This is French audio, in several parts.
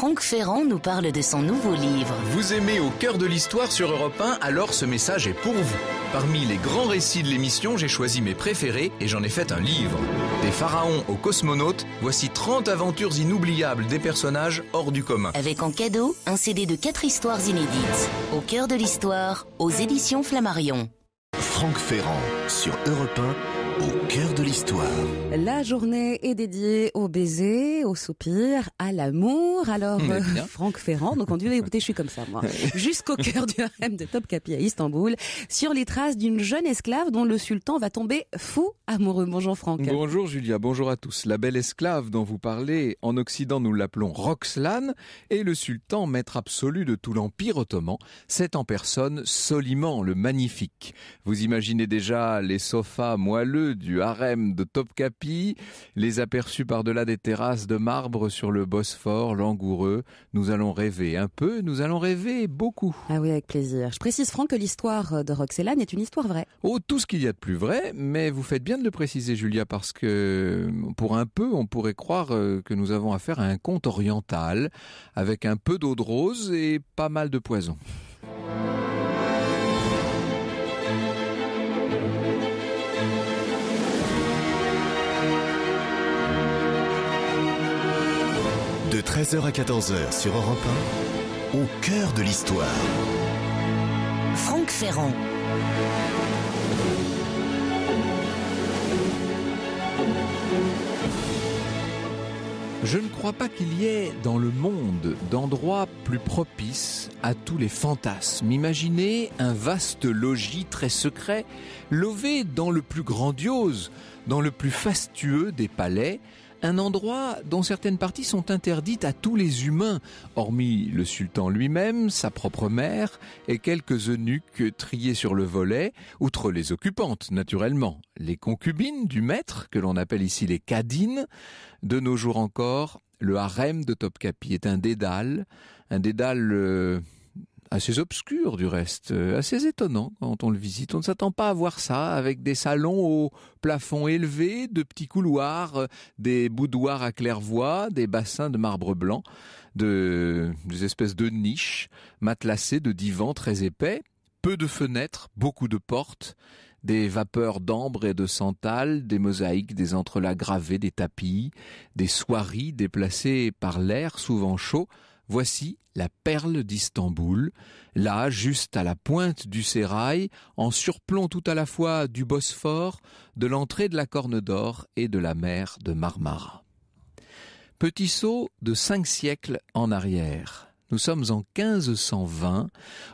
Franck Ferrand nous parle de son nouveau livre. Vous aimez au cœur de l'histoire sur Europe 1, alors ce message est pour vous. Parmi les grands récits de l'émission, j'ai choisi mes préférés et j'en ai fait un livre. Des pharaons aux cosmonautes, voici 30 aventures inoubliables des personnages hors du commun. Avec en cadeau un CD de 4 histoires inédites. Au cœur de l'histoire, aux éditions Flammarion. Franck Ferrand sur Europe 1. Au cœur de l'histoire. La journée est dédiée au baiser, au soupir, à l'amour. Alors, euh, Franck Ferrand, donc on dit, écoutez, je suis comme ça, moi. Jusqu'au cœur du harem de Topkapi à Istanbul, sur les traces d'une jeune esclave dont le sultan va tomber fou amoureux. Bonjour Franck. Bonjour Julia, bonjour à tous. La belle esclave dont vous parlez, en Occident nous l'appelons Roxlan et le sultan, maître absolu de tout l'Empire ottoman, c'est en personne Soliman le Magnifique. Vous imaginez déjà les sofas moelleux du harem de Topkapi, les aperçus par-delà des terrasses de marbre sur le Bosphore langoureux. Nous allons rêver un peu, nous allons rêver beaucoup. Ah oui, avec plaisir. Je précise, Franck, que l'histoire de Roxelane est une histoire vraie. Oh, tout ce qu'il y a de plus vrai, mais vous faites bien de le préciser, Julia, parce que pour un peu, on pourrait croire euh, que nous avons affaire à un conte oriental, avec un peu d'eau de rose et pas mal de poison. De 13h à 14h sur Europe 1, au cœur de l'histoire. Franck Ferrand. Je ne crois pas qu'il y ait dans le monde d'endroits plus propices à tous les fantasmes. Imaginez un vaste logis très secret, lové dans le plus grandiose, dans le plus fastueux des palais, un endroit dont certaines parties sont interdites à tous les humains, hormis le sultan lui-même, sa propre mère et quelques eunuques triés sur le volet, outre les occupantes naturellement, les concubines du maître, que l'on appelle ici les cadines, de nos jours encore, le harem de Topkapi est un dédale, un dédale euh, assez obscur du reste, euh, assez étonnant quand on le visite. On ne s'attend pas à voir ça avec des salons aux plafond élevés, de petits couloirs, euh, des boudoirs à claire-voie, des bassins de marbre blanc, de, des espèces de niches matelassées de divans très épais, peu de fenêtres, beaucoup de portes, des vapeurs d'ambre et de santal, des mosaïques, des entrelacs gravés, des tapis, des soieries déplacées par l'air souvent chaud, Voici la perle d'Istanbul, là juste à la pointe du sérail, en surplomb tout à la fois du Bosphore, de l'entrée de la Corne d'Or et de la mer de Marmara. Petit saut de cinq siècles en arrière. Nous sommes en 1520,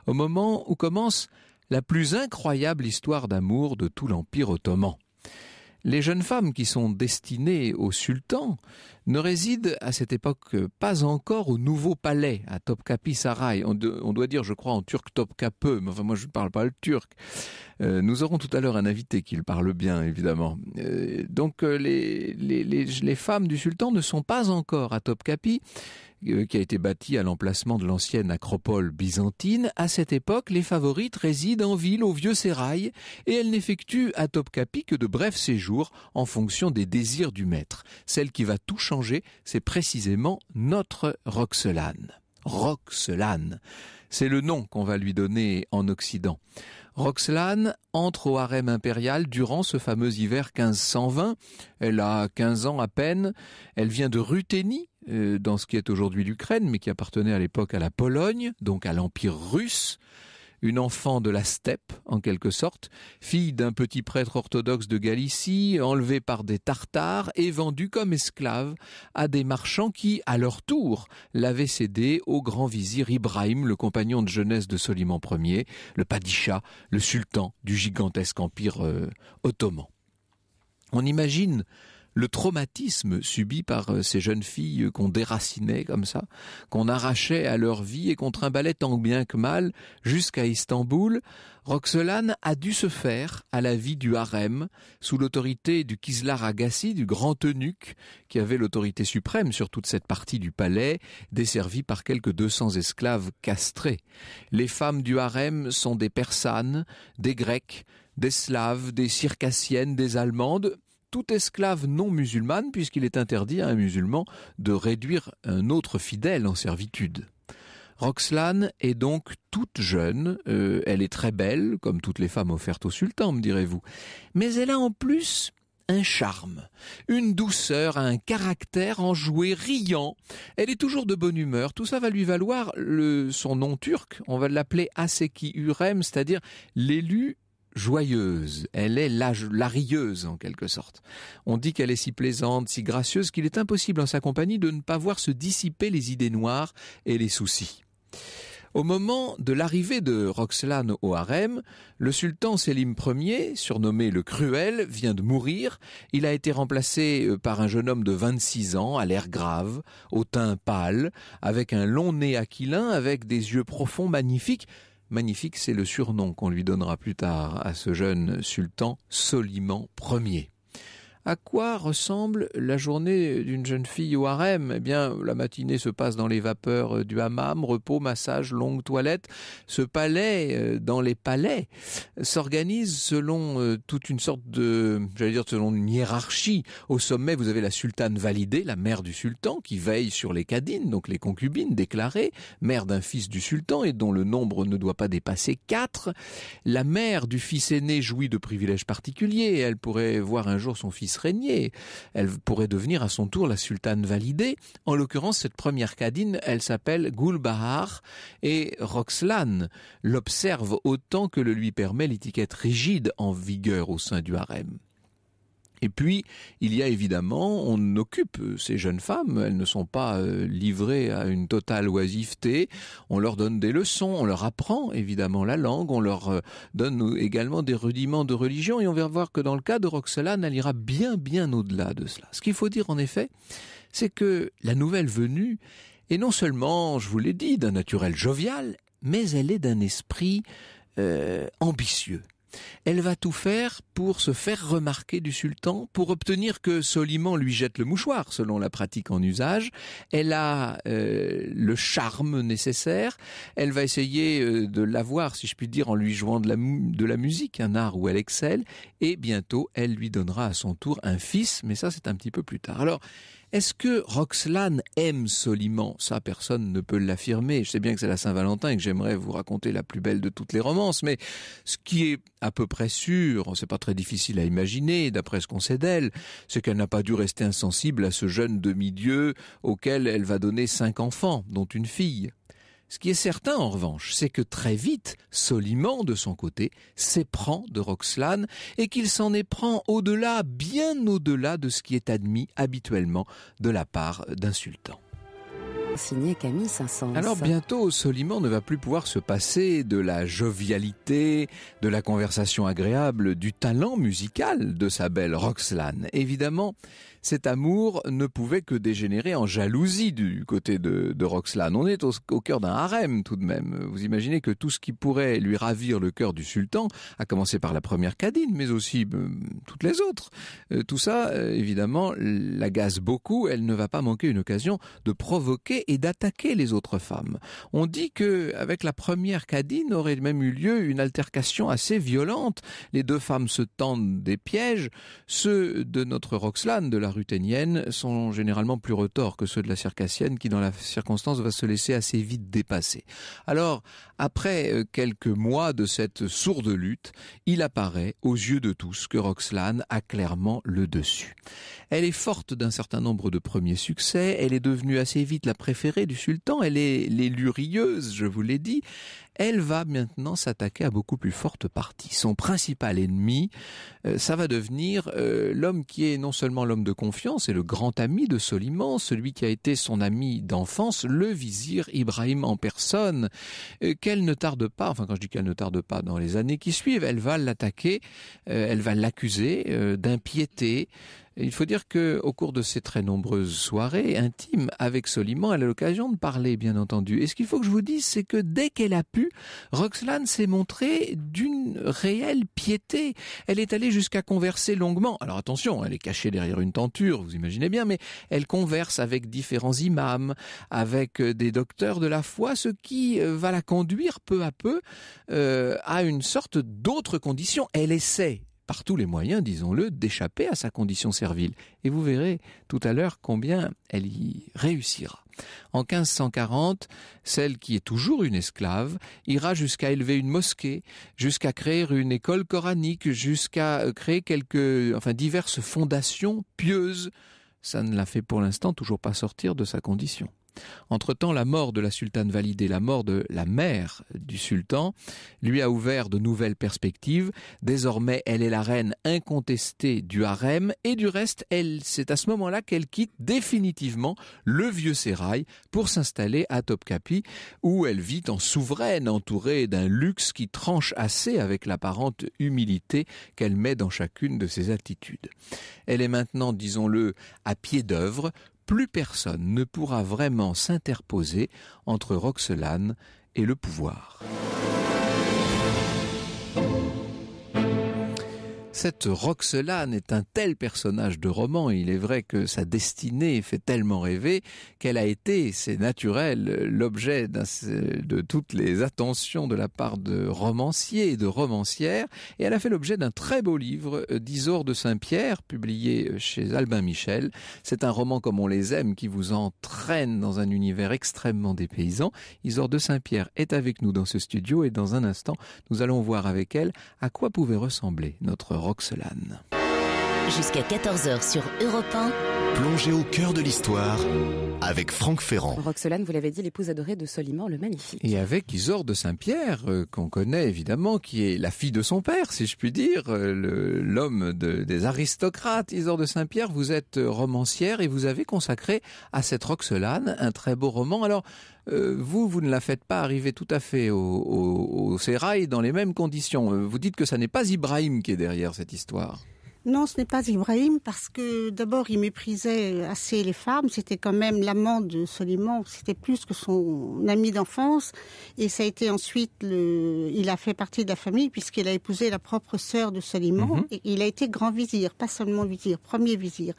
au moment où commence la plus incroyable histoire d'amour de tout l'Empire ottoman. Les jeunes femmes qui sont destinées au sultan ne résident à cette époque pas encore au nouveau palais, à Topkapi Saray. On, doit dire, je crois, en turc Topkape, mais enfin moi je ne parle pas le turc. Euh, nous aurons tout à l'heure un invité qui le parle bien, évidemment. Euh, donc euh, les femmes du sultan ne sont pas encore à Topkapi, euh, qui a été bâtie à l'emplacement de l'ancienne acropole byzantine. À cette époque, les favorites résident en ville au vieux sérail et elles n'effectuent à Topkapi que de brefs séjours en fonction des désirs du maître. Celle qui va tout changer, c'est précisément notre Roxelane. Roxelane. C'est le nom qu'on va lui donner en Occident. Roxelane entre au harem impérial durant ce fameux hiver 1520. Elle a 15 ans à peine. Elle vient de Ruthénie, euh, dans ce qui est aujourd'hui l'Ukraine, mais qui appartenait à l'époque à la Pologne, donc à l'Empire russe, une enfant de la steppe, en quelque sorte, fille d'un petit prêtre orthodoxe de Galicie, enlevée par des Tartares et vendue comme esclave à des marchands qui, à leur tour, l'avaient cédée au grand vizir Ibrahim, le compagnon de jeunesse de Soliman Ier, le padishah, le sultan du gigantesque empire euh, ottoman. On imagine le traumatisme subi par euh, ces jeunes filles euh, qu'on déracinait comme ça, qu'on arrachait à leur vie et qu'on trimbalait tant bien que mal jusqu'à Istanbul, Roxelane a dû se faire à la vie du harem, sous l'autorité du Kizlar Agassi, du grand eunuque, qui avait l'autorité suprême sur toute cette partie du palais, desservie par quelques 200 esclaves castrés. Les femmes du harem sont des persanes, des grecs, des slaves, des circassiennes, des allemandes, esclave non musulmane, puisqu'il est interdit à un musulman de réduire un autre fidèle en servitude. Roxlane est donc toute jeune, euh, elle est très belle, comme toutes les femmes offertes au sultan, me direz-vous. Mais elle a en plus un charme, une douceur, un caractère enjoué, riant. Elle est toujours de bonne humeur. Tout ça va lui valoir le, son nom turc. On va l'appeler Aseki Urem, c'est-à-dire l'élu joyeuse, elle est la, rieuse en quelque sorte. On dit qu'elle est si plaisante, si gracieuse qu'il est impossible en sa compagnie de ne pas voir se dissiper les idées noires et les soucis. Au moment de l'arrivée de Roxelane au harem, le sultan Selim Ier, surnommé le Cruel, vient de mourir. Il a été remplacé euh, par un jeune homme de 26 ans, à l'air grave, au teint pâle, avec un long nez aquilin, avec des yeux profonds magnifiques, Magnifique, c'est le surnom qu'on lui donnera plus tard à ce jeune sultan Soliman Ier. À quoi ressemble la journée d'une jeune fille au harem Eh bien, la matinée se passe dans les vapeurs euh, du hammam, repos, massage, longue toilette. Ce palais, euh, dans les palais, s'organise selon euh, toute une sorte de, j'allais dire, selon une hiérarchie. Au sommet, vous avez la sultane validée, la mère du sultan, qui veille sur les cadines, donc les concubines déclarées, mère d'un fils du sultan et dont le nombre ne doit pas dépasser quatre. La mère du fils aîné jouit de privilèges particuliers. Elle pourrait voir un jour son fils elle pourrait devenir à son tour la sultane validée. En l'occurrence, cette première cadine, elle s'appelle Gulbahar et Roxlan l'observe autant que le lui permet l'étiquette rigide en vigueur au sein du harem. Et puis, il y a évidemment, on occupe euh, ces jeunes femmes, elles ne sont pas euh, livrées à une totale oisiveté, on leur donne des leçons, on leur apprend évidemment la langue, on leur euh, donne également des rudiments de religion, et on va voir que dans le cas de Roxelane, elle ira bien, bien au-delà de cela. Ce qu'il faut dire en effet, c'est que la nouvelle venue est non seulement, je vous l'ai dit, d'un naturel jovial, mais elle est d'un esprit ambitieux. Elle va tout faire pour se faire remarquer du sultan, pour obtenir que Soliman lui jette le mouchoir, selon la pratique en usage. Elle a euh, le charme nécessaire. Elle va essayer euh, de l'avoir, si je puis dire, en lui jouant de la, de la musique, un art où elle excelle. Et bientôt, elle lui donnera à son tour un fils, mais ça c'est un petit peu plus tard. Alors, est-ce que Roxane aime Soliman Ça, personne ne peut l'affirmer. Je sais bien que c'est la Saint-Valentin et que j'aimerais vous raconter la plus belle de toutes les romances, mais ce qui est à peu près sûr, c'est pas très difficile à imaginer, d'après ce qu'on sait d'elle, c'est qu'elle n'a pas dû rester insensible à ce jeune demi-dieu auquel elle va donner cinq enfants, dont une fille. Ce qui est certain, en revanche, c'est que très vite, Soliman, de son côté, s'éprend de Roxlan et qu'il s'en éprend au-delà, bien au-delà de ce qui est admis habituellement de la part d'un signé Camille saint Alors bientôt, Soliman ne va plus pouvoir se passer de la jovialité, de la conversation agréable, du talent musical de sa belle Roxlane. Évidemment, cet amour ne pouvait que dégénérer en jalousie du côté de, de Roxlane. On est au, cœur d'un harem tout de même. Vous imaginez que tout ce qui pourrait lui ravir le cœur du sultan, à commencer par la première cadine, mais aussi euh, toutes les autres, euh, tout ça, évidemment, euh, évidemment, l'agace beaucoup. Elle ne va pas manquer une occasion de provoquer et d'attaquer les autres femmes. On dit que avec la première cadine aurait même eu lieu une altercation assez violente. Les deux femmes se tendent des pièges. Ceux de notre Roxlane de la Ruthénienne sont généralement plus retors que ceux de la circassienne qui dans la circonstance va se laisser assez vite dépasser. Alors, après euh, quelques mois de cette sourde lutte, il apparaît aux yeux de tous que Roxlane a clairement le dessus. Elle est forte d'un certain nombre de premiers succès, elle est devenue assez vite la préférée préférée du sultan, elle est les je vous l'ai dit, elle va maintenant s'attaquer à beaucoup plus forte partie. Son principal ennemi, euh, ça va devenir euh, l'homme qui est non seulement l'homme de confiance et le grand ami de Soliman, celui qui a été son ami d'enfance, le vizir Ibrahim en personne, euh, qu'elle ne tarde pas, enfin quand je dis qu'elle ne tarde pas dans les années qui suivent, elle va l'attaquer, elle va l'accuser d'impiété, il faut dire que, au cours de ces très nombreuses soirées intimes avec Soliman, elle a l'occasion de parler, bien entendu. Et ce qu'il faut que je vous dise, c'est que dès qu'elle a pu, Roxane s'est montrée d'une réelle piété. Elle est allée jusqu'à converser longuement. Alors attention, elle est cachée derrière une tenture, vous imaginez bien, mais elle converse avec différents imams, avec euh, des docteurs de la foi, ce qui euh, va la conduire peu à peu euh, à une sorte d'autre condition. Elle essaie par tous les moyens, disons-le, d'échapper à sa condition servile. Et vous verrez tout à l'heure combien elle y réussira. En 1540, celle qui est toujours une esclave ira jusqu'à élever une mosquée, jusqu'à créer une école coranique, jusqu'à euh, créer quelques, enfin, diverses fondations pieuses. Ça ne l'a fait pour l'instant toujours pas sortir de sa condition. Entre-temps, la mort de la sultane validée, la mort de la mère du sultan, lui a ouvert de nouvelles perspectives. Désormais, elle est la reine incontestée du harem et du reste, elle, c'est à ce moment-là qu'elle quitte définitivement le vieux sérail pour s'installer à Topkapi où elle vit en souveraine entourée d'un luxe qui tranche assez avec l'apparente humilité qu'elle met dans chacune de ses attitudes. Elle est maintenant, disons-le, à pied d'œuvre plus personne ne pourra vraiment s'interposer entre Roxelane et le pouvoir. Cette Roxelane est un tel personnage de roman, il est vrai que sa destinée fait tellement rêver qu'elle a été, c'est naturel, l'objet de toutes les attentions de la part de romanciers et de romancières, et elle a fait l'objet d'un très beau livre euh, d'Isor de Saint-Pierre, publié euh, chez Albin Michel. C'est un roman comme on les aime qui vous entraîne dans un univers extrêmement dépaysant. Isor de Saint-Pierre est avec nous dans ce studio et dans un instant, nous allons voir avec elle à quoi pouvait ressembler notre Roxelane. Jusqu'à 14h sur Europe 1. Plongez au cœur de l'histoire avec Franck Ferrand. Roxelane, vous l'avez dit, l'épouse adorée de Soliman le Magnifique. Et avec Isor de Saint-Pierre, euh, qu'on connaît évidemment, qui est la fille de son père, si je puis dire, euh, l'homme des aristocrates. Isor de Saint-Pierre, vous êtes euh, romancière et vous avez consacré à cette Roxelane un très beau roman. Alors, vous, vous ne la faites pas arriver tout à fait au, sérail dans les mêmes conditions. Vous dites que ce n'est pas Ibrahim qui est derrière cette histoire. Non, ce n'est pas Ibrahim parce que d'abord il méprisait assez les femmes. C'était quand même l'amant de Soliman. C'était plus que son ami d'enfance. Et ça a été ensuite le... il a fait partie de la famille puisqu'il a épousé la propre sœur de Soliman. Mhm. Et il a été grand vizir, pas seulement vizir, premier vizir.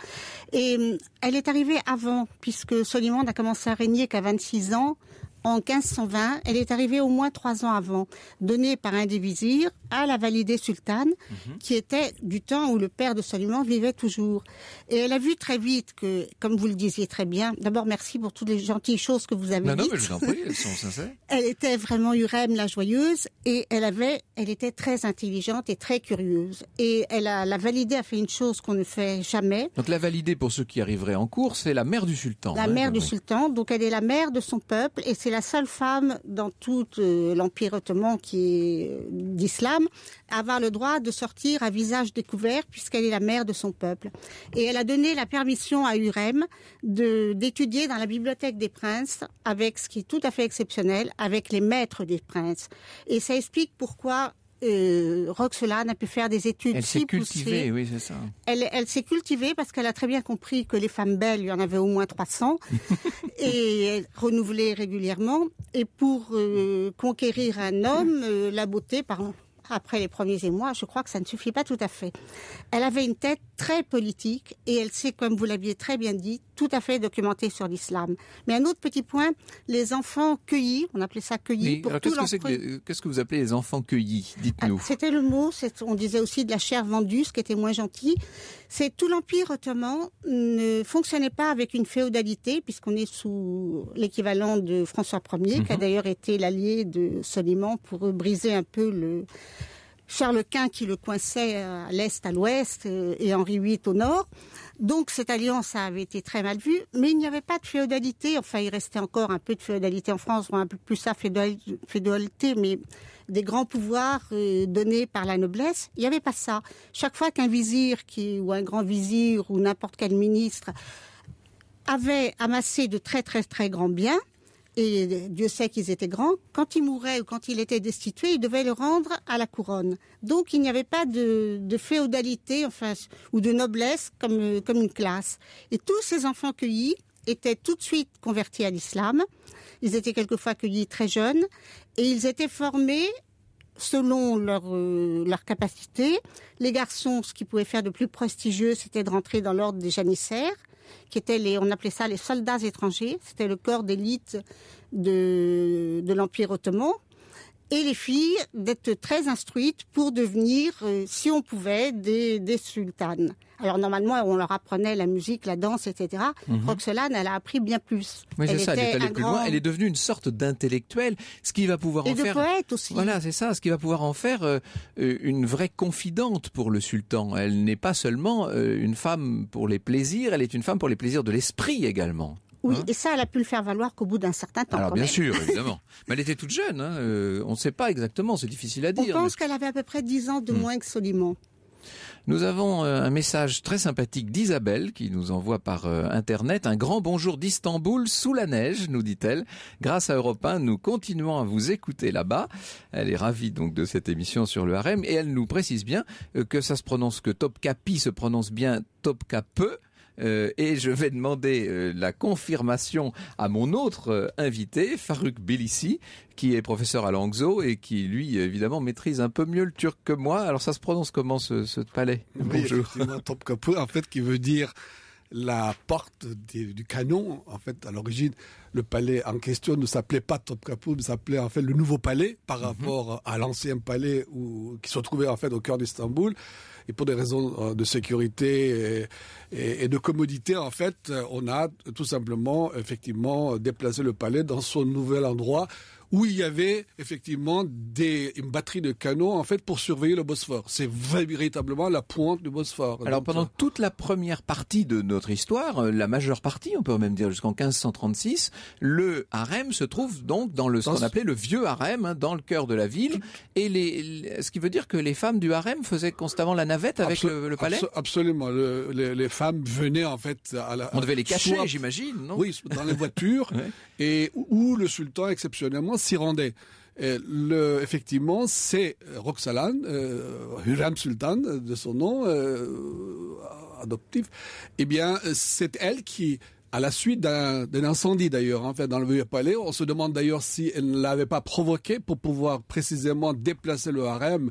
Et euh, elle est arrivée avant puisque Soliman n'a commencé à régner qu'à 26 ans en 1520, elle est arrivée au moins trois ans avant, donnée par un des vizirs à la validée sultane, mhm. qui était du temps où le père de Soliman vivait toujours. Et elle a vu très vite que, comme vous le disiez très bien, d'abord merci pour toutes les gentilles choses que vous avez dites. Non, mais je vous en prie, elles sont sincères. elle était vraiment Urem la joyeuse et elle avait, elle était très intelligente et très curieuse. Et elle a, la validée a fait une chose qu'on ne fait jamais. Donc la validée, pour ceux qui arriveraient en cours, c'est la mère du sultan. La hein, mère du sultan, donc elle est la mère de son peuple et c'est la seule femme dans tout euh, l'Empire ottoman qui est euh, d'islam à avoir le droit de sortir à visage découvert puisqu'elle est la mère de son peuple. Et elle a donné la permission à Urem d'étudier dans la bibliothèque des princes avec ce qui est tout à fait exceptionnel, avec les maîtres des princes. Et ça explique pourquoi euh, Roxelane a pu faire des études. Elle s'est cultivée, oui, c'est ça. Elle, s'est cultivée parce qu'elle a très bien compris que les femmes belles, il y en avait au moins 300, et elle régulièrement. Et pour euh, conquérir un homme, euh, la beauté, par, après les premiers émois, je crois que ça ne suffit pas tout à fait. Elle avait une tête très politique et elle s'est, comme vous l'aviez très bien dit, tout à fait documentée sur l'islam. Mais un autre petit point, les enfants cueillis, on appelait ça cueillis pour tout qu'est-ce que, qu'est-ce que vous appelez les enfants cueillis Dites-nous. Ah, c'était le mot, on disait aussi de la chair vendue, ce qui était moins gentil. C'est tout l'Empire ottoman ne fonctionnait pas avec une féodalité, puisqu'on est sous l'équivalent de François Ier, qui a mhm. d'ailleurs été l'allié de Soliman pour briser un peu le Charles Quint qui le coinçait euh, à l'est, à l'ouest euh, et Henri VIII au nord. Donc cette alliance avait été très mal vue, mais il n'y avait pas de féodalité. Enfin, il restait encore un peu de féodalité en France, un peu plus ça, féodalité, mais des grands pouvoirs euh, donnés par la noblesse. Il n'y avait pas ça. Chaque fois qu'un vizir ou un grand vizir ou n'importe quel ministre avait amassé de très très très grands biens, et Dieu sait qu'ils étaient grands, quand il mourait ou quand il était destitués, il devait le rendre à la couronne. Donc il n'y avait pas de, féodalité enfin, ou de noblesse comme, une classe. Et tous ces enfants cueillis étaient tout de suite convertis à l'islam. Ils étaient quelquefois cueillis très jeunes et ils étaient formés selon leur, capacités. Euh, leur capacité. Les garçons, ce qu'ils pouvaient faire de plus prestigieux, c'était de rentrer dans l'ordre des janissaires qui étaient les, on appelait ça les soldats étrangers, c'était le corps d'élite de, de l'Empire ottoman, et les filles d'être très instruites pour devenir, euh, si on pouvait, des, sultanes. Alors normalement, on leur apprenait la musique, la danse, etc. Mm Roxelane, elle a appris bien plus. elle est allée plus Elle est devenue une sorte d'intellectuelle, ce qui va pouvoir et en de faire... poète aussi. Voilà, c'est ça, ce qui va pouvoir en faire euh, euh, une vraie confidente pour le sultan. Elle n'est pas seulement une femme pour les plaisirs, elle est une femme pour les plaisirs de l'esprit également. Oui, hein et ça, elle a pu le faire valoir qu'au bout d'un certain temps. Alors, bien sûr, évidemment. mais elle était toute jeune, hein, euh, on ne sait pas exactement, c'est difficile à dire. On pense qu'elle avait à peu près 10 ans de hmm. moins que Soliman. Nous avons euh, un message très sympathique d'Isabelle qui nous envoie par euh, Internet un grand bonjour d'Istanbul sous la neige, nous dit-elle. Grâce à Europe 1, nous continuons à vous écouter là-bas. Elle est ravie donc de cette émission sur le harem et elle nous précise bien que ça se prononce, que Topkapi se prononce bien Topkape euh, et je vais demander euh, la confirmation à mon autre euh, invité, Farouk Belissi, qui est professeur à Langso et qui, lui, évidemment, maîtrise un peu mieux le turc que moi. Alors ça se prononce comment ce, palais Bonjour. Topkapı, en fait, qui veut dire la porte du canon. En fait, à l'origine, le palais en question ne s'appelait pas Topkapı, mais s'appelait en fait le nouveau palais par mhm. rapport à l'ancien palais où, qui se trouvait en fait au cœur d'Istanbul. Et pour des raisons euh, de sécurité et, de commodité, en fait, on a tout simplement, effectivement, déplacé le palais dans son nouvel endroit où il y avait effectivement des, une batterie de canons en fait pour surveiller le Bosphore. C'est véritablement la pointe du Bosphore. Alors pendant euh, toute la première partie de notre histoire, euh, la majeure partie, on peut même dire jusqu'en 1536, le harem se trouve donc dans le ce qu'on appelait le vieux harem, hein, dans le cœur de la ville, et les, ce qui veut dire que les femmes du harem faisaient constamment la navette avec le, palais. absolument, les, femmes venaient en fait à la. On devait les cacher, j'imagine, non Oui, dans les voitures, et où le sultan exceptionnellement s'y rendait. effectivement, c'est Roxalan, euh, Sultan, euh, de son nom euh, adoptif, eh bien, c'est elle qui, à la suite d'un incendie d'ailleurs, hein, en fait, dans le vieux palais, on se demande d'ailleurs si elle ne l'avait pas provoqué pour pouvoir précisément déplacer le harem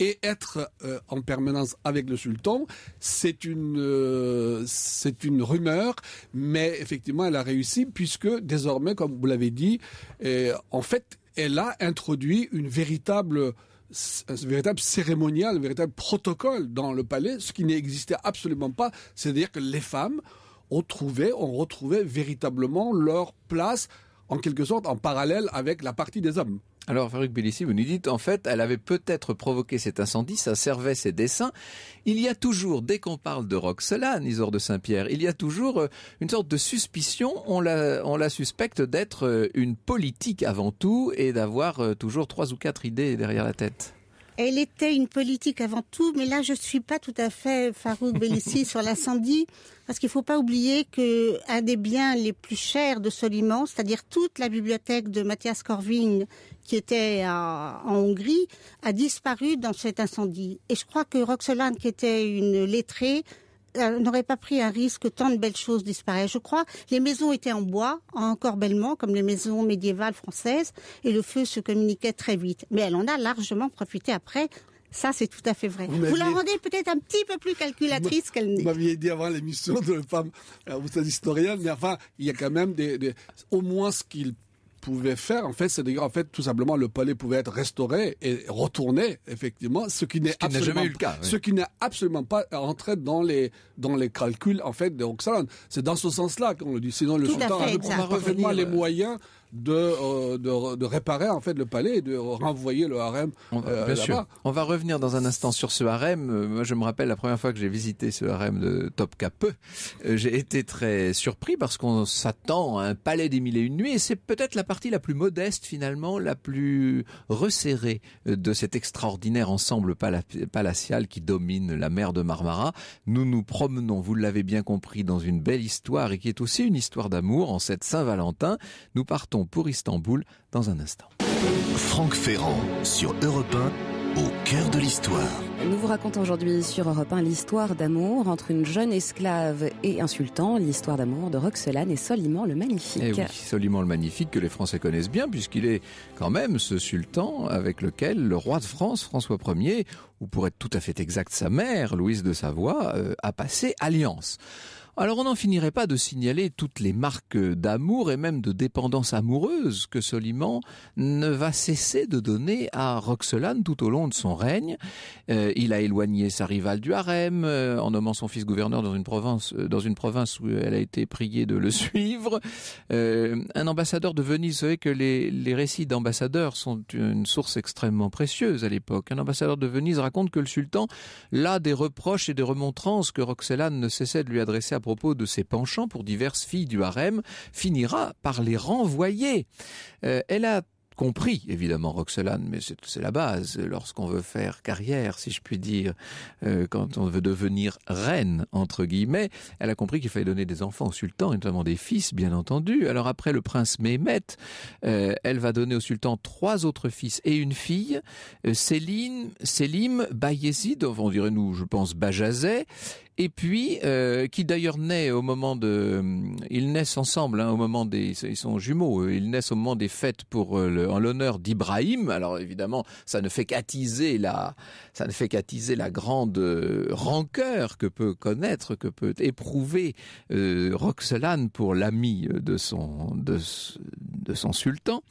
et être euh, en permanence avec le sultan, c'est une euh, c'est une rumeur, mais effectivement, elle a réussi puisque désormais, comme vous l'avez dit, euh, en fait, elle a introduit une véritable un véritable cérémonial, un véritable protocole dans le palais, ce qui n'existait absolument pas. C'est-à-dire que les femmes ont trouvé, ont retrouvé véritablement leur place, en quelque sorte, en parallèle avec la partie des hommes. Alors Farouk Belissi, vous nous dites, en fait, elle avait peut-être provoqué cet incendie, ça servait ses dessins. Il y a toujours, dès qu'on parle de Roxelane, Isor de Saint-Pierre, il y a toujours euh, une sorte de suspicion, on la suspecte d'être euh, une politique avant tout et d'avoir euh, toujours trois ou quatre idées derrière la tête elle était une politique avant tout, mais là je suis pas tout à fait Farouk Bélissi sur l'incendie, parce qu'il ne faut pas oublier que un des biens les plus chers de Soliman, c'est-à-dire toute la bibliothèque de Mathias Corvin qui était en Hongrie, a disparu dans cet incendie. Et je crois que Roxelane, qui était une lettrée, euh, n'aurait pas pris un risque tant de belles choses disparaissent. Je crois les maisons étaient en bois, encore bellement, comme les maisons médiévales françaises, et le feu se communiquait très vite. Mais elle en a largement profité après. Ça, c'est tout à fait vrai. Vous, la rendez peut-être un petit peu plus calculatrice qu'elle n'est. Vous m'aviez dit avant l'émission de femme, euh, vous êtes historienne, mais enfin, il y a quand même des... au moins ce qu'il pouvait faire, en fait, c'est à dire, en fait, tout simplement, le palais pouvait être restauré et retourné, effectivement, ce qui n'est absolument, absolument pas entré dans les, dans les calculs, en fait, de Oxalan. C'est dans ce sens-là qu'on le dit. Sinon, le soutien sultan a parfaitement les euh, moyens de, euh, de, réparer en fait le palais et de renvoyer le harem. On, va, euh, On va revenir dans un instant sur ce harem. Euh, moi, je me rappelle la première fois que j'ai visité ce harem de Topkapi, j'ai été très surpris parce qu'on s'attend à un palais des mille et une nuits et c'est peut-être la partie la plus modeste finalement, la plus resserrée de cet extraordinaire ensemble palatial qui domine la mer de Marmara. Nous nous promenons, vous l'avez bien compris, dans une belle histoire et qui est aussi une histoire d'amour en cette Saint-Valentin. Nous partons pour Istanbul dans un instant. Franck Ferrand sur Europe 1 au cœur de l'histoire. Nous vous racontons aujourd'hui sur Europe 1 l'histoire d'amour entre une jeune esclave et un sultan, l'histoire d'amour de Roxelane et Soliman le Magnifique. Et eh oui, Soliman le Magnifique que les Français connaissent bien puisqu'il est quand même ce sultan avec lequel le roi de France, François Ier, ou pour être tout à fait exact sa mère, Louise de Savoie, euh, a passé alliance. Alors on n'en finirait pas de signaler toutes les marques d'amour et même de dépendance amoureuse que Soliman ne va cesser de donner à Roxelane tout au long de son règne. Euh, il a éloigné sa rivale du harem euh, en nommant son fils gouverneur dans une province, euh, dans une province où elle a été priée de le suivre. un ambassadeur de Venise, vous que les, récits d'ambassadeurs sont une source extrêmement précieuse à l'époque. Un ambassadeur de Venise raconte que le sultan l'a des reproches et des remontrances que Roxelane ne cessait de lui adresser à propos de ses penchants pour diverses filles du harem, finira par les renvoyer. Euh, elle a compris, évidemment, Roxelane, mais c'est la base lorsqu'on veut faire carrière, si je puis dire, euh, quand on veut devenir reine, entre guillemets. Elle a compris qu'il fallait donner des enfants au sultan, notamment des fils, bien entendu. Alors après le prince Mehmet, euh, elle va donner au sultan trois autres fils et une fille, euh, Céline, Sélim, Bayezid, on dirait nous, je pense, Bajazet, et puis euh, qui d'ailleurs naît au moment de, euh, ils naissent ensemble hein, au moment des, ils sont jumeaux, euh, ils naissent au moment des fêtes pour en l'honneur d'Ibrahim. Alors évidemment, ça ne fait qu'attiser la, ça ne fait qu'attiser la grande rancœur que peut connaître, que peut éprouver Roxelane pour l'ami de son de son sultan.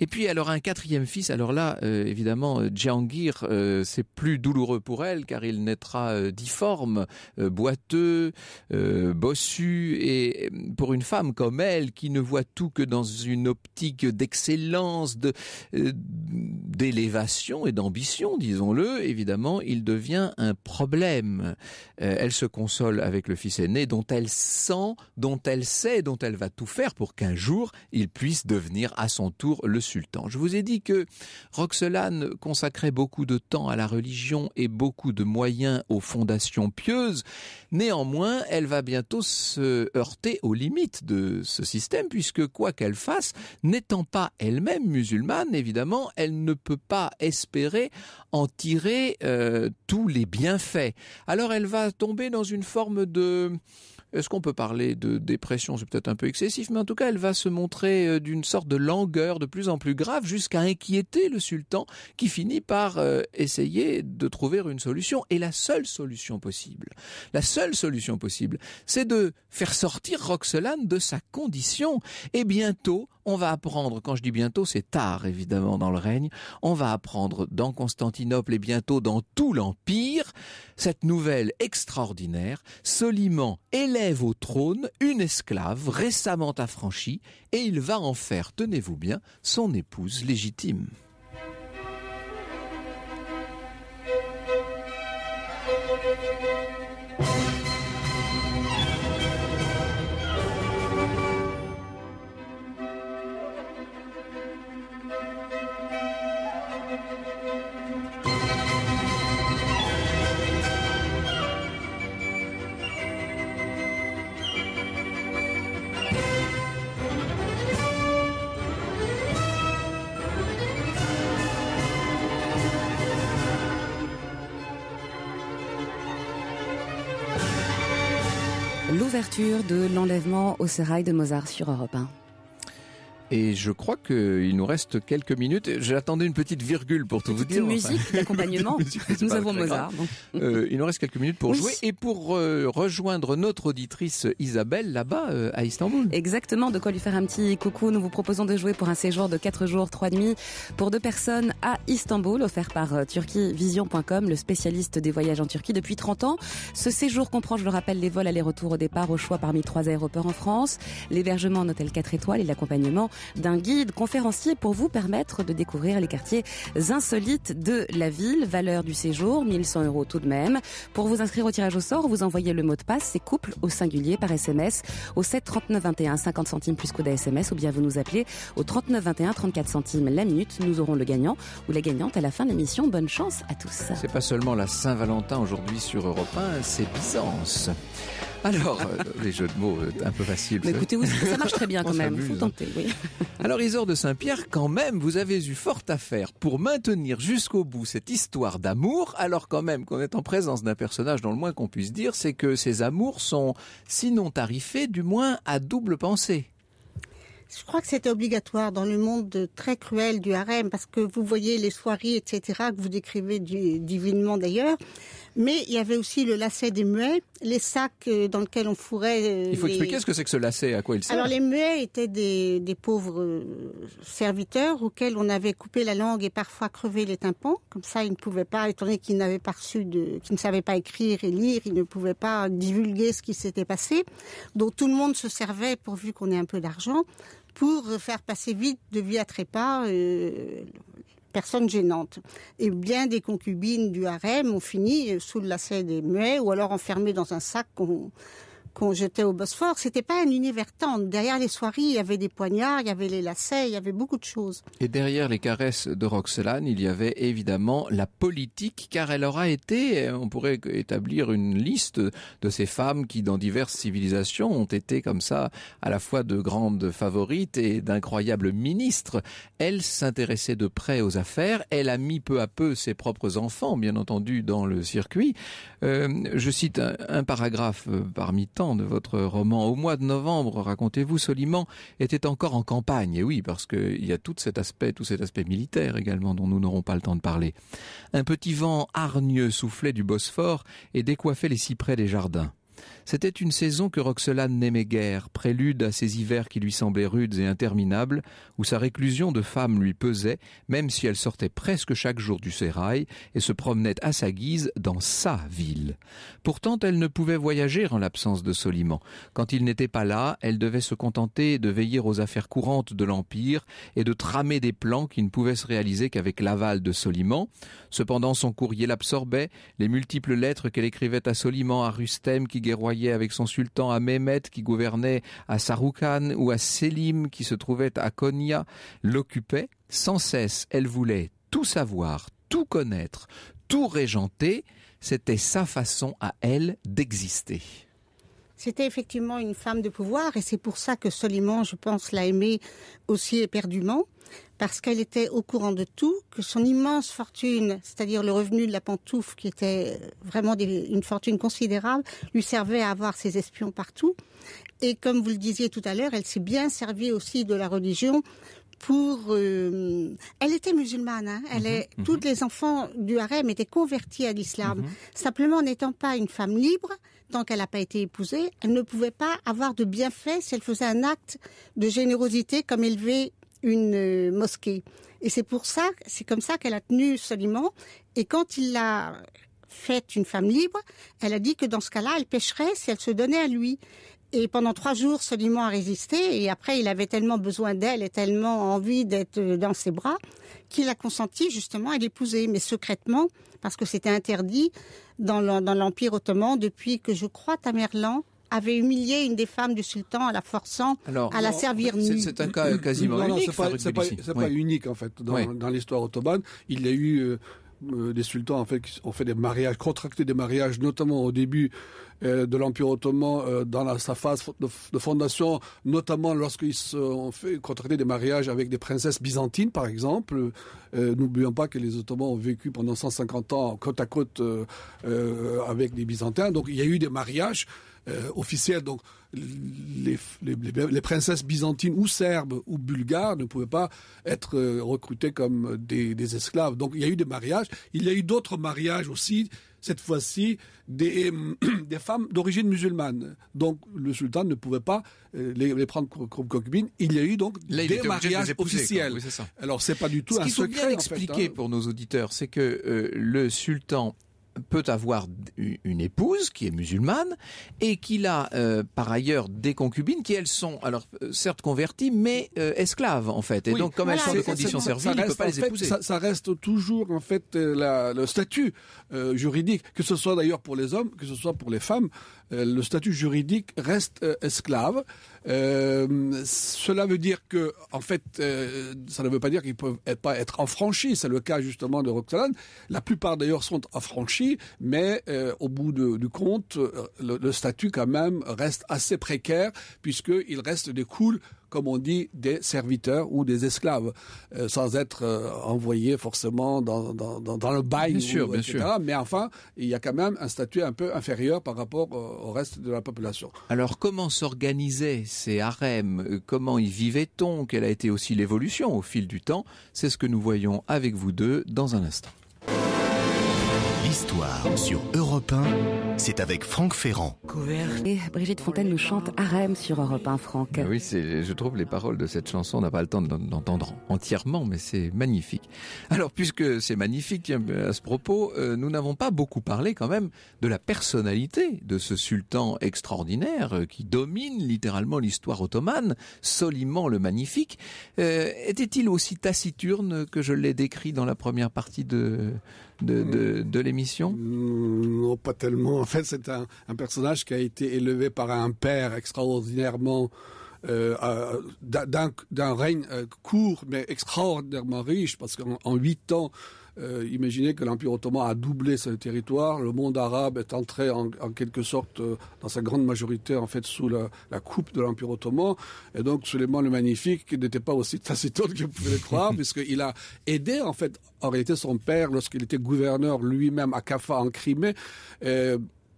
Et puis alors, un quatrième fils. Alors là, euh, évidemment, Djangir, euh, euh, c'est plus douloureux pour elle car il naîtra difforme, boiteux, bossu. Et pour une femme comme elle qui ne voit tout que dans une optique d'excellence, de d'élévation et d'ambition, disons-le, évidemment, il devient un problème. elle se console avec le fils aîné dont elle sent, dont elle sait, dont elle va tout faire pour qu'un jour il puisse devenir à son tour le je vous ai dit que Roxelane consacrait beaucoup de temps à la religion et beaucoup de moyens aux fondations pieuses. Néanmoins, elle va bientôt se heurter aux limites de ce système puisque quoi qu'elle fasse, n'étant pas elle-même musulmane, évidemment, elle ne peut pas espérer en tirer euh, tous les bienfaits. Alors elle va tomber dans une forme de est-ce qu'on peut parler de dépression C'est peut-être un peu excessif, mais en tout cas, elle va se montrer euh, d'une sorte de langueur de plus en plus grave jusqu'à inquiéter le sultan qui finit par euh, essayer de trouver une solution. Et la seule solution possible, la seule solution possible, c'est de faire sortir Roxelane de sa condition. Et bientôt, on va apprendre, quand je dis bientôt, c'est tard évidemment dans le règne, on va apprendre dans Constantinople et bientôt dans tout l'Empire cette nouvelle extraordinaire. Soliman élève au trône une esclave récemment affranchie et il va en faire, tenez-vous bien, son épouse légitime. l'ouverture de l'enlèvement au sérail de Mozart sur Europe 1. Et je crois qu'il nous reste quelques minutes. J'attendais une petite virgule pour tout vous dire. Musique d'accompagnement. nous avons Mozart. Euh, il nous reste quelques minutes pour jouer et pour euh, rejoindre notre auditrice Isabelle là-bas euh, à Istanbul. Exactement, de quoi lui faire un petit coucou. Nous vous proposons de jouer pour un séjour de 4 jours, 3 nuits pour deux personnes à Istanbul, offert par turquievision.com, le spécialiste des voyages en Turquie depuis 30 ans. Ce séjour comprend, je le rappelle, les vols aller-retour au départ au choix parmi trois aéroports en France, l'hébergement en hôtel 4 étoiles et l'accompagnement d'un guide conférencier pour vous permettre de découvrir les quartiers insolites de la ville. Valeur du séjour, 1100 euros tout de même. Pour vous inscrire au tirage au sort, vous envoyez le mot de passe, c'est couple au singulier par SMS au 7 39 21, 50 centimes plus code SMS ou bien vous nous appelez au 39 21, 34 centimes la minute. Nous aurons le gagnant ou la gagnante à la fin de l'émission. Bonne chance à tous. C'est pas seulement la Saint-Valentin aujourd'hui sur Europe 1, c'est Byzance. Alors, ah, euh, les jeux de mots euh, un peu faciles. Mais écoutez, ça marche très bien quand même. Faut tenter, Alors, Isor de Saint-Pierre, quand même, vous avez eu fort à faire pour maintenir jusqu'au bout cette histoire d'amour, alors quand même qu'on est en présence d'un personnage dont le moins qu'on puisse dire, c'est que ces amours sont, sinon tarifés, du moins à double pensée. Je crois que c'était obligatoire dans le monde très cruel du harem, parce que vous voyez les soirées, etc., que vous décrivez divinement d'ailleurs. Mais il y avait aussi le lacet des muets, les sacs euh, dans lesquels on fourrait. Euh, il faut expliquer ce que c'est que ce lacet, à quoi il sert. Alors les muets étaient des, pauvres euh, serviteurs auxquels on avait coupé la langue et parfois crevé les tympans. Comme ça, ils ne pouvaient pas, étant donné qu'ils n'avaient de, qu'ils ne savaient pas écrire et lire, ils ne pouvaient pas divulguer ce qui s'était passé. Donc tout le monde se servait, pourvu qu'on ait un peu d'argent, pour faire passer vite de vie à trépas personne gênante. Et bien des concubines du harem ont fini sous le lacet des muets ou alors enfermées dans un sac qu'on qu'on jetait au Bosphore, c'était pas un univers tendre. Derrière les soirées, il y avait des poignards, il y avait les lacets, il y avait beaucoup de choses. Et derrière les caresses de Roxelane, il y avait évidemment la politique, car elle aura été, euh, on pourrait établir une liste de ces femmes qui, dans diverses civilisations, ont été comme ça, à la fois de grandes favorites et d'incroyables ministres. Elle s'intéressait de près aux affaires, elle a mis peu à peu ses propres enfants, bien entendu, dans le circuit. Euh, je cite un, un paragraphe euh, parmi tant de votre roman, au mois de novembre, racontez-vous, Soliman était encore en campagne. Et oui, parce qu'il y a tout cet aspect, tout cet aspect militaire également dont nous n'aurons pas le temps de parler. Un petit vent hargneux soufflait du Bosphore et décoiffait les cyprès des jardins. C'était une saison que Roxelane n'aimait guère, prélude à ces hivers qui lui semblaient rudes et interminables, où sa réclusion de femme lui pesait, même si elle sortait presque chaque jour du sérail et se promenait à sa guise dans sa ville. Pourtant, elle ne pouvait voyager en l'absence de Soliman. Quand il n'était pas là, elle devait se contenter de veiller aux affaires courantes de l'Empire et de tramer des plans qui ne pouvaient se réaliser qu'avec l'aval de Soliman. Cependant, son courrier l'absorbait, les multiples lettres qu'elle écrivait à Soliman, à Rustem, qui guerroyait avec son sultan à Mehmet qui gouvernait à Saroukhan ou à Selim qui se trouvait à Konya, l'occupait. Sans cesse, elle voulait tout savoir, tout connaître, tout régenter. C'était sa façon à elle d'exister. C'était effectivement une femme de pouvoir et c'est pour ça que Soliman, je pense, l'a aimée aussi éperdument parce qu'elle était au courant de tout, que son immense fortune, c'est-à-dire le revenu de la pantoufle, qui était vraiment une fortune considérable, lui servait à avoir ses espions partout. Et comme vous le disiez tout à l'heure, elle s'est bien servie aussi de la religion pour. Euh, elle était musulmane. Hein. Mhm, mhm. Toutes les enfants du harem étaient convertis à l'islam. Mhm. Simplement, n'étant pas une femme libre, tant qu'elle n'a pas été épousée, elle ne pouvait pas avoir de bienfait si elle faisait un acte de générosité comme élever une euh, mosquée. Et c'est pour ça, c'est comme ça qu'elle a tenu Soliman. Et quand il l'a faite une femme libre, elle a dit que dans ce cas-là, elle pêcherait si elle se donnait à lui. Et pendant trois jours, Soliman a résisté. Et après, il avait tellement besoin d'elle et tellement envie d'être euh, dans ses bras qu'il a consenti justement à l'épouser, mais secrètement, parce que c'était interdit dans l'Empire ottoman depuis que, je crois, Tamerlan avait humilié une des femmes du sultan en la forçant à la servir nue. C'est un cas quasiment unique. Non, pas, unique en fait dans, l'histoire ottomane. Il y a eu euh, des euh, sultans ont fait des mariages, contracté des mariages, notamment au début euh, de l'Empire ottoman, euh, dans sa phase de, fondation, notamment lorsqu'ils ont fait contracter des mariages avec des princesses byzantines, par exemple. N'oublions pas que les Ottomans ont vécu pendant 150 ans côte à côte avec les Byzantins, donc il y a eu des mariages euh, Donc les, les, princesses byzantines ou serbes ou bulgares ne pouvaient pas être euh, recrutées comme des, esclaves. Donc il y a eu des mariages. Il y a eu d'autres mariages aussi cette fois-ci des, des, femmes d'origine musulmane. Donc le sultan ne pouvait pas euh, les, prendre comme concubines. Il y a eu donc des mariages officiels. Alors c'est pas du tout Ce un secret. Ce expliquer hein. pour nos auditeurs, c'est que euh, le sultan peut avoir une épouse qui est musulmane et qu'il a euh, par ailleurs des concubines qui elles sont alors euh, certes converties mais euh, esclaves en fait et donc comme elles sont de conditions serviles il peut pas les épouser. ça, reste toujours en fait le statut juridique que ce soit d'ailleurs pour les hommes que ce soit pour les femmes euh, le statut juridique reste euh, esclave. Euh, cela veut dire que, en fait, ça ne veut pas dire qu'ils peuvent pas être affranchis. C'est le cas justement de Roxalan. La plupart d'ailleurs sont affranchis, mais au bout du compte, le, statut quand même reste assez précaire puisqu'il reste des coules comme on dit, des serviteurs ou des esclaves, euh, sans être euh, envoyés forcément dans, le bail, Mais enfin, il y a quand même un statut un peu inférieur par rapport euh, au reste de la population. Alors, comment s'organisaient ces harems Comment y vivait-on Quelle a été aussi l'évolution au fil du temps C'est ce que nous voyons avec vous deux dans un instant. L'histoire sur Europe 1, c'est avec Franck Ferrand. Et Brigitte Fontaine nous chante Harem sur Europe 1, Franck. Ben oui oui, je trouve les paroles de cette chanson, on n'a pas le temps d'entendre entièrement, mais c'est magnifique. Alors, puisque c'est magnifique ben, à ce propos, euh, nous n'avons pas beaucoup parlé quand même de la personnalité de ce sultan extraordinaire euh, qui domine littéralement l'histoire ottomane, Soliman le Magnifique. Euh, était-il aussi taciturne que je l'ai décrit dans la première partie de Mm. de, l'émission mm, Non, pas tellement. En fait, c'est un personnage qui a été élevé par un père extraordinairement euh, d'un règne euh, court mais extraordinairement riche, parce qu'en huit ans, euh, imaginez que l'Empire ottoman a doublé son territoire, le monde arabe est entré en, quelque sorte, dans sa grande majorité, en fait, sous la, coupe de l'Empire ottoman, et donc Suleiman le Magnifique n'était pas aussi tacitone que vous pouvez le croire, puisqu'il a aidé, en fait, en réalité, son père, lorsqu'il était gouverneur lui-même à Kaffa, en Crimée,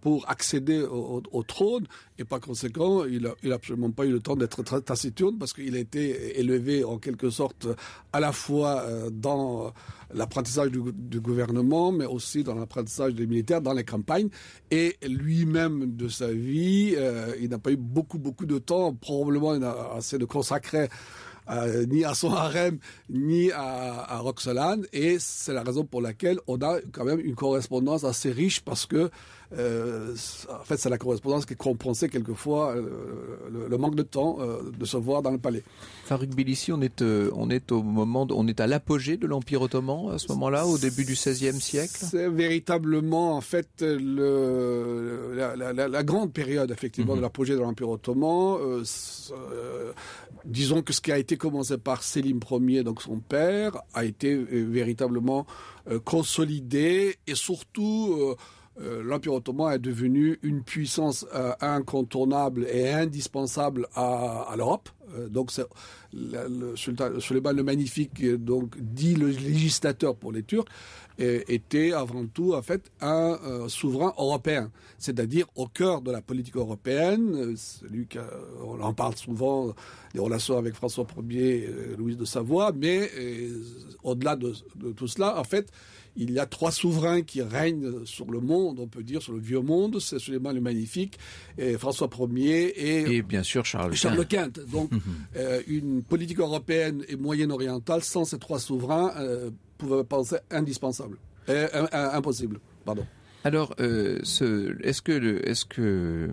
pour accéder au, trône. Et par conséquent, il n'a a absolument pas eu le temps d'être taciturne parce qu'il a été élevé en quelque sorte à la fois euh, dans l'apprentissage du, gouvernement, mais aussi dans l'apprentissage des militaires, dans les campagnes. Et lui-même de sa vie, euh, il n'a pas eu beaucoup, beaucoup de temps. Probablement, il n'a assez de consacrer euh, ni à son harem, ni à, à Et c'est la raison pour laquelle on a quand même une correspondance assez riche parce que euh, en fait, c'est la correspondance qui compensait quelquefois euh, le, manque de temps euh, de se voir dans le palais. Farouk Bilissi, on est, on est au moment, on est à l'apogée de l'Empire ottoman à ce moment-là, au début du XVIe siècle. C'est véritablement en fait la, grande période effectivement de mhm. l'apogée de l'Empire ottoman. disons que ce qui a été commencé par Selim Ier, donc son père, a été véritablement consolidé et surtout euh, l'Empire ottoman est devenu une puissance euh, incontournable et indispensable à l'Europe. Euh, donc le, sultan Suleiman le Magnifique, euh, donc dit le législateur pour les Turcs, était avant tout en fait un euh, souverain européen, c'est-à-dire au cœur de la politique européenne, celui en parle souvent des relations avec François Ier, et Louise de Savoie, mais au-delà de, tout cela, en fait, il y a trois souverains qui règnent sur le monde, on peut dire sur le vieux monde, c'est Suleiman le Magnifique, et François Ier et, et bien sûr Charles, Charles Quint. Donc Euh, une politique européenne et moyenne orientale sans ces trois souverains euh, pouvait penser indispensable, euh, impossible. Alors, est-ce que, est-ce que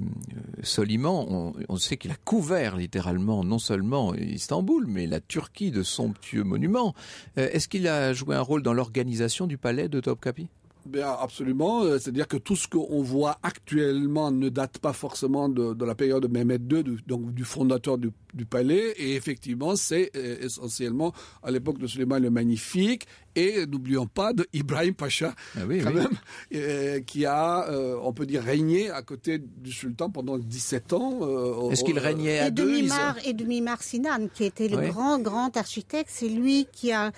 Soliman, on, sait qu'il a couvert littéralement non seulement Istanbul, mais la Turquie de somptueux monuments. est-ce qu'il a joué un rôle dans l'organisation du palais de Topkapi Bien, absolument. Euh, c'est-à-dire que tout ce qu'on voit actuellement ne date pas forcément de, la période de Mehmed II, donc du fondateur du, palais. Et effectivement, c'est euh, essentiellement à l'époque de Suleiman le Magnifique. Et n'oublions pas de Ibrahim Pacha, ah quand même, euh, qui a, on peut dire, régné à côté du sultan pendant 17 ans. Est-ce qu'il régnait à deux Et demi Mimar Sinan, qui était le grand, grand architecte, c'est lui qui a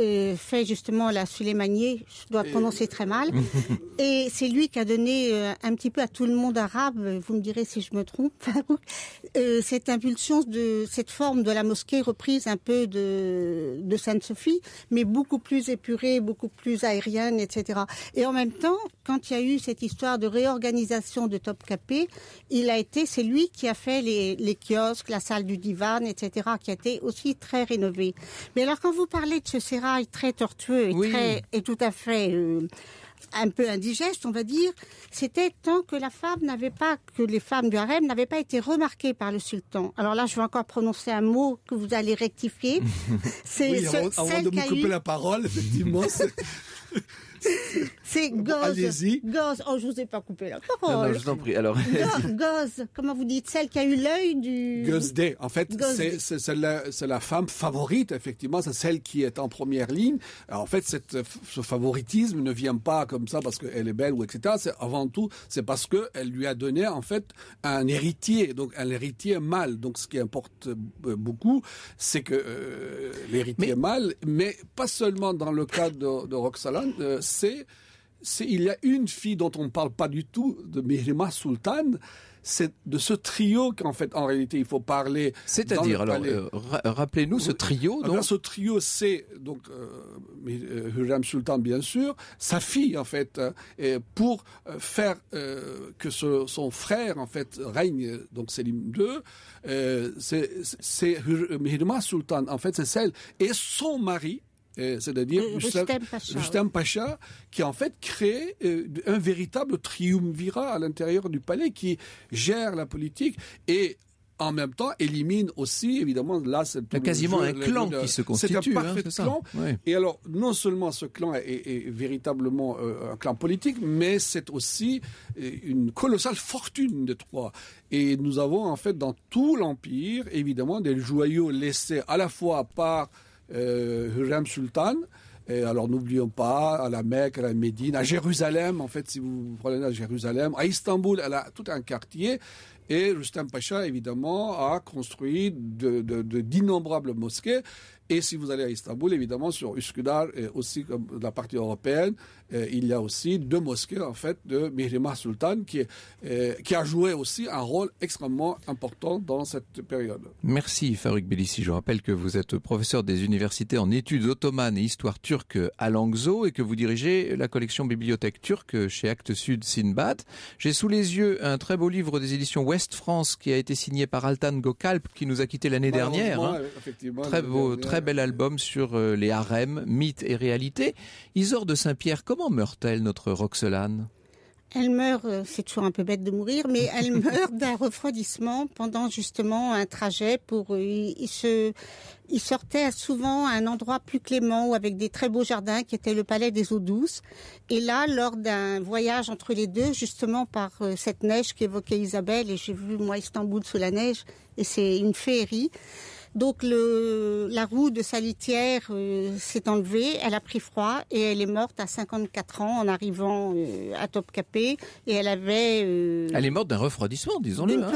euh, fait justement la Suleymanie, je dois prononcer très mal, et c'est lui qui a donné euh, un petit peu à tout le monde arabe, vous me direz si je me trompe, euh, cette impulsion de cette forme de la mosquée reprise un peu de, Sainte-Sophie, mais beaucoup plus épurée, beaucoup plus aérienne, etc. Et en même temps, quand il y a eu cette histoire de réorganisation de Top il a été, c'est lui qui a fait les, kiosques, la salle du divan, etc., qui a été aussi très rénovée. Mais alors quand vous parlez de ce très tortueux et, tout à fait euh, un peu indigeste, on va dire, c'était tant que la femme n'avait pas, que les femmes du harem n'avaient pas été remarquées par le sultan. Alors là, je vais encore prononcer un mot que vous allez rectifier. C'est avant, de la parole, effectivement. C'est Goz. Oh, je vous ai pas coupé la parole. Non, non je prie. Alors. Goz. Comment vous dites Celle qui a eu l'œil du. D En fait, c'est la, la, femme favorite, effectivement. C'est celle qui est en première ligne. Alors, en fait, cette, ce favoritisme ne vient pas comme ça parce qu'elle est belle ou etc. C'est avant tout, c'est parce que elle lui a donné, en fait, un héritier. Donc, un héritier mâle. Donc, ce qui importe euh, beaucoup, c'est que euh, l'héritier mâle, mais pas seulement dans le cas de, de Roxala, euh, c'est il y a une fille dont on ne parle pas du tout, de Mirima Sultan, c'est de ce trio qu'en fait, en réalité, il faut parler. C'est-à-dire, alors, euh, rappelez-nous ce trio. Ah, donc... ce trio, c'est donc euh, euh Sultan, bien sûr, sa fille, en fait, pour faire que son frère, en fait, règne, donc Selim II, c'est Mehrem Sultan, en fait, c'est celle, et son mari, euh, c'est-à-dire Justin euh, euh, Pacha, qui en fait crée un véritable triumvirat à l'intérieur du palais qui gère la politique et en même temps élimine aussi, évidemment, là, c'est quasiment un clan qui se constitue. C'est un hein, parfait clan. Et alors, non seulement ce clan est, véritablement un clan politique, mais c'est aussi une colossale fortune de trois Et nous avons, en fait, dans tout l'Empire, évidemment, des joyaux laissés à la fois par Hürrem euh, Sultan. Et alors n'oublions pas à la Mecque, à la Médine, à Jérusalem, en fait, si vous prenez à Jérusalem, à Istanbul, elle a tout un quartier. Et Justin Pacha, évidemment, a construit d'innombrables de, de, mosquées. Et si vous allez à Istanbul, évidemment, sur Üsküdar, et aussi comme la partie européenne, euh, il y a aussi deux mosquées, en fait, de Mihrimah Sultan, qui, euh, qui a joué aussi un rôle extrêmement important dans cette période. Merci, Farouk Belissi. Je rappelle que vous êtes professeur des universités en études ottomanes et histoire turque à Langzo et que vous dirigez la collection bibliothèque turque chez Actes Sud Sinbad. J'ai sous les yeux un très beau livre des éditions Ouest France qui a été signé par Altan Gokalp qui nous a quitté l'année hein. dernière. Très beau, très bel album sur euh, les harems, mythes et réalités. Isor de Saint-Pierre, comment meurt-elle notre Roxelane elle meurt, euh, c'est toujours un peu bête de mourir, mais elle meurt d'un refroidissement pendant justement un trajet pour euh, il, se il sortait souvent à un endroit plus clément ou avec des très beaux jardins qui était le palais des eaux douces. Et là, lors d'un voyage entre les deux, justement par euh, cette neige qu'évoquait Isabelle, et j'ai vu moi Istanbul sous la neige, et c'est une féerie. Donc le, la roue de sa litière euh, s'est enlevée, elle a pris froid et elle est morte à 54 ans en arrivant euh, à Topkapé. Et elle avait... Euh, elle est morte d'un refroidissement, disons-le. Hein,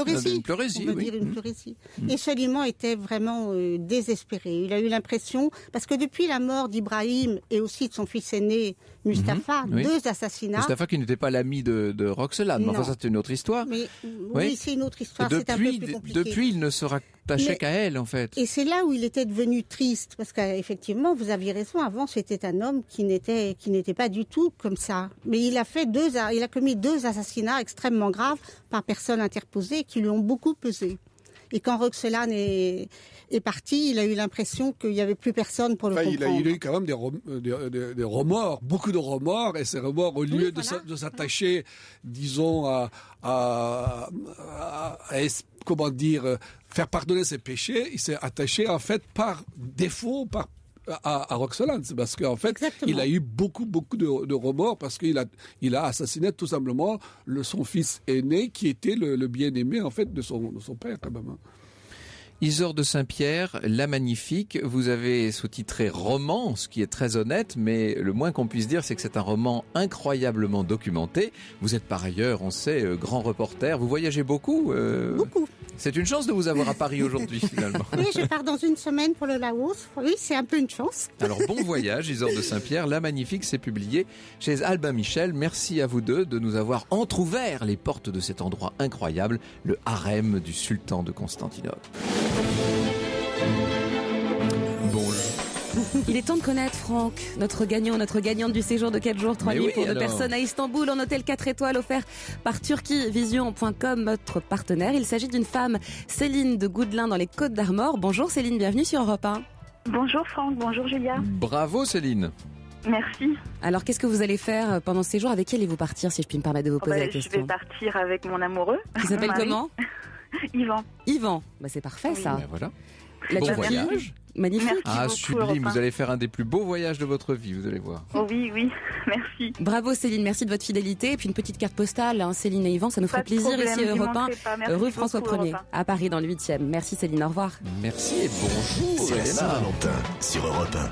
pleurésie. on dire une mmh. pleurésie. Mmh. Et Soliman était vraiment désespéré. Il a eu l'impression, parce que depuis la mort d'Ibrahim et aussi de son fils aîné, Mustapha, mmh. deux assassinats... Mustapha qui n'était pas l'ami de, de Roxelane, mais enfin ça c'est une autre histoire. Mais, oui, c'est une autre histoire, c'est un peu plus compliqué. Depuis, il ne se rattachait qu'à elle en fait. Et c'est là où il était devenu triste, parce qu'effectivement, vous aviez raison, avant c'était un homme qui n'était pas du tout comme ça. Mais il a fait deux, il a commis deux assassinats extrêmement graves par personnes interposées qui lui ont beaucoup pesé. Et quand Roxelane est, est parti, il a eu l'impression qu'il n'y avait plus personne pour le comprendre. Il a, eu quand même des, remords, beaucoup de remords, et ces remords, au lieu de s'attacher, disons, à, à comment dire, euh, faire pardonner ses péchés, il s'est attaché en fait par défaut, par à, à parce qu'en fait, il a eu beaucoup, beaucoup de, remords parce qu'il a, il a assassiné tout simplement son fils aîné qui était le, bien-aimé en fait de son, de son père quand hein. Isor de Saint-Pierre, La Magnifique, vous avez sous-titré roman, ce qui est très honnête, mais le moins qu'on puisse dire, c'est que c'est un roman incroyablement documenté. Vous êtes par ailleurs, on sait, euh, grand reporter, vous voyagez beaucoup euh, Beaucoup. C'est une chance de vous avoir à Paris aujourd'hui finalement. Oui, je pars dans une semaine pour le Laos. Oui, c'est un peu une chance. Alors bon voyage, Isor de Saint-Pierre. La magnifique, s'est publiée chez Albin Michel. Merci à vous deux de nous avoir entrouvert les portes de cet endroit incroyable, le harem du sultan de Constantinople. Il est temps de connaître Franck, notre gagnant, notre gagnante du séjour de 4 jours, 3 nuits pour deux personnes à Istanbul, en hôtel 4 étoiles offert par turquievision.com, notre partenaire. Il s'agit d'une femme, Céline de Goudelin, dans les Côtes d'Armor. Bonjour Céline, bienvenue sur Europe 1. Bonjour Franck, bonjour Julia. Bravo Céline. Merci. Alors, qu'est-ce que vous allez faire euh, pendant ce séjour Avec qui allez-vous partir, si je puis me permettre de vous oh, bah, poser la question Je vais partir avec mon amoureux. Qui s'appelle comment Yvan. Yvan, bah, c'est parfait ça. Ben, voilà. La bon voyage. Magnifique. ah, sublime. Vous allez faire un des plus beaux voyages de votre vie, vous allez voir. Oh oui, oui. Merci. Bravo Céline, merci de votre fidélité. Et puis une petite carte postale, hein. Céline et Yvan, ça nous ferait plaisir ici à Europe 1, rue François 1er, à Paris dans le 8e. Merci Céline, au revoir. Merci et bonjour. C'est Saint-Valentin sur Europe 1.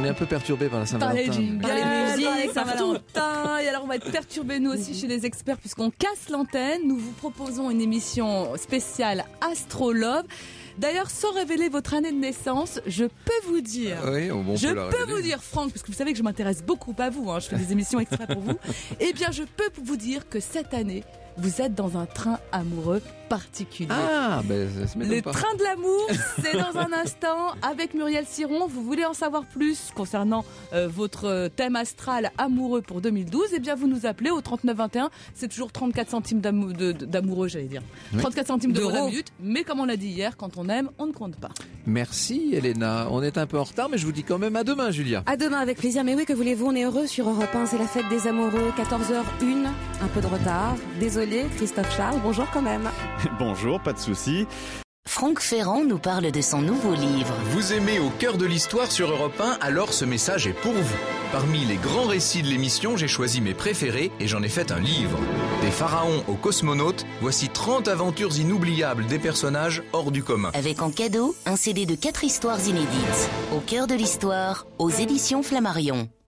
On est un peu perturbé par la Saint-Valentin. Par les musiques, musique, Saint-Valentin. Et alors, on va être perturbé nous aussi chez les experts puisqu'on casse l'antenne. Nous vous proposons une émission spéciale Astrologue. D'ailleurs, sans révéler votre année de naissance, je peux vous dire, je peux vous dire, Franck, parce que vous savez que je m'intéresse beaucoup à vous, hein, je fais des émissions extra pour vous. Eh bien, je peux vous dire que cette année, vous êtes dans un train amoureux particulier. Ah, ben, ça le train de l'amour, c'est dans un instant avec Muriel Siron. Vous voulez en savoir plus concernant euh, votre euh, thème astral amoureux pour 2012 Eh bien, vous nous appelez au 3921. C'est toujours 34 centimes d'amoureux, j'allais dire. 34 centimes de la Mais comme on l'a dit hier, quand on aime, on ne compte pas. Merci, Elena. On est un peu en retard, mais je vous dis quand même à demain, Julia. À demain, avec plaisir. Mais oui, que voulez-vous On est heureux sur Europe 1. C'est la fête des amoureux. 14h01, un peu de retard. Désolé. Christophe Charles, bonjour quand même. bonjour, pas de souci. Franck Ferrand nous parle de son nouveau livre. Vous aimez au cœur de l'histoire sur Europe 1, alors ce message est pour vous. Parmi les grands récits de l'émission, j'ai choisi mes préférés et j'en ai fait un livre. Des pharaons aux cosmonautes, voici 30 aventures inoubliables des personnages hors du commun. Avec en cadeau un CD de 4 histoires inédites. Au cœur de l'histoire, aux éditions Flammarion.